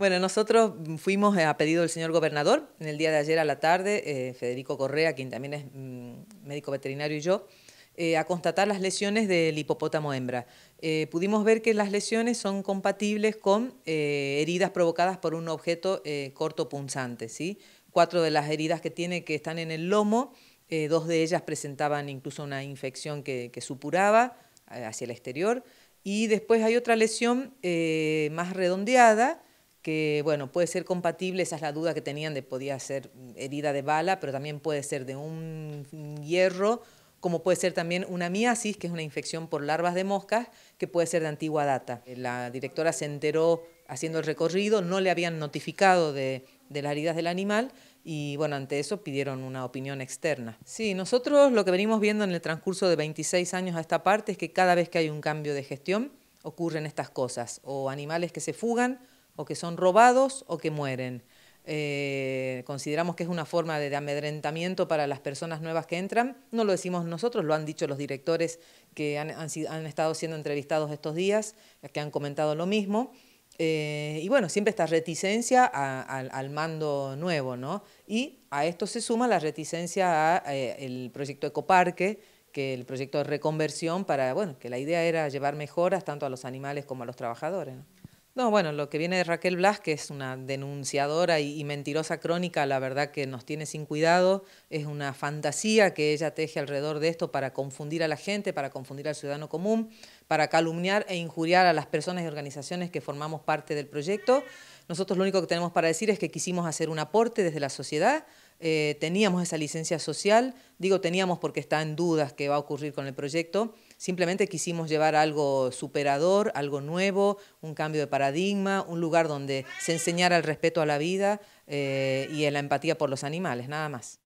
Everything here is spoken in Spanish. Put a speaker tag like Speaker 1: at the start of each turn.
Speaker 1: Bueno, nosotros fuimos eh, a pedido del señor gobernador en el día de ayer a la tarde, eh, Federico Correa, quien también es mm, médico veterinario y yo, eh, a constatar las lesiones del hipopótamo hembra. pudimos ver que las lesiones son compatibles con heridas provocadas por un objeto corto punzante. ¿sí? Cuatro de las heridas que tiene que están en el lomo, dos de ellas presentaban incluso una infección que supuraba hacia el exterior. Y después hay otra lesión más redondeada, que bueno, puede ser compatible, esa es la duda que tenían de podía ser herida de bala, pero también puede ser de un hierro, como puede ser también una miasis, que es una infección por larvas de moscas, que puede ser de antigua data. Eh, la directora se enteró haciendo el recorrido, no le habían notificado de, de las heridas del animal y bueno, ante eso pidieron una opinión externa. Sí, nosotros lo que venimos viendo en el transcurso de 26 años a esta parte es que cada vez que hay un cambio de gestión ocurren estas cosas, o animales que se fugan, o que son robados o que mueren. Eh, consideramos que es una forma de amedrentamiento para las personas nuevas que entran. No lo decimos nosotros, lo han dicho los directores que han, estado siendo entrevistados estos días, que han comentado lo mismo. Eh, y bueno, siempre esta reticencia al mando nuevo, ¿no? Y a esto se suma la reticencia al eh, proyecto Ecoparque, que el proyecto de reconversión para, bueno, que la idea era llevar mejoras tanto a los animales como a los trabajadores. ¿no? bueno, lo que viene de Raquel Blas, que es una denunciadora y, mentirosa crónica, la verdad que nos tiene sin cuidado, es una fantasía que ella teje alrededor de esto para confundir a la gente, para confundir al ciudadano común, para calumniar e injuriar a las personas y organizaciones que formamos parte del proyecto. Nosotros lo único que tenemos para decir es que quisimos hacer un aporte desde la sociedad, eh, teníamos esa licencia social, digo teníamos porque está en dudas qué va a ocurrir con el proyecto, simplemente quisimos llevar algo superador, algo nuevo, un cambio de paradigma, un lugar donde se enseñara el respeto a la vida eh, y la empatía por los animales, nada más.